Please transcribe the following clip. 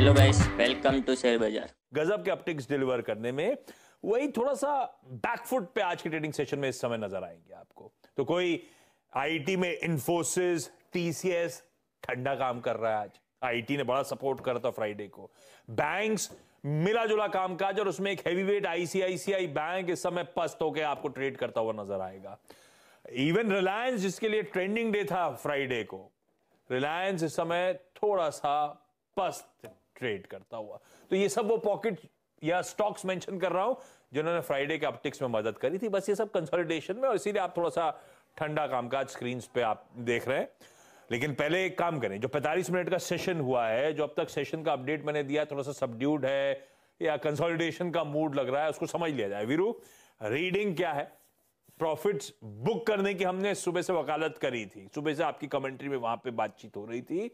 hello guys welcome to share बाजार गजब के अपटिक्स डिलीवर करने में वही थोड़ा सा बैकफुट पे आज के ट्रेडिंग सेशन में इस समय नजर आएंगे आपको तो कोई आईटी में इंफोसिस टीसीएस ठंडा काम कर रहा है आज आईटी ने बड़ा सपोर्ट करा था फ्राइडे को बैंक्स मिला जुला कामकाज और उसमें एक हैवी वेट आईसीआईसीआई बैंक इस समय पस्त होकर आपको ट्रेड करता हुआ नजर आएगा इवन रिलायंस जिसके लिए ट्रेंडिंग डे था फ्राइडे को रिलायंस इस समय थोड़ा सा पस्त ट्रेड करता हुआ तो ये सब वो पॉकेट या स्टॉक्स मेंशन कर रहा हूं जिन्होंने फ्राइडे के ऑप्टिक्स में मदद करी थी बस ये सब कंसोलिडेशन में और इसीलिए आप थोड़ा सा ठंडा कामकाज स्क्रीन पे आप देख रहे हैं लेकिन पहले एक काम करें जो 45 मिनट का सेशन हुआ है जो अब तक सेशन का अपडेट मैंने दिया थोड़ा सा सबड्यूड है या कंसोलिडेशन का मूड लग रहा है उसको समझ लिया जाए वीरू रीडिंग क्या है प्रॉफिट्स बुक करने की हमने सुबह से वकालत करी थी सुबह से आपकी कमेंट्री में वहां पे बातचीत हो रही थी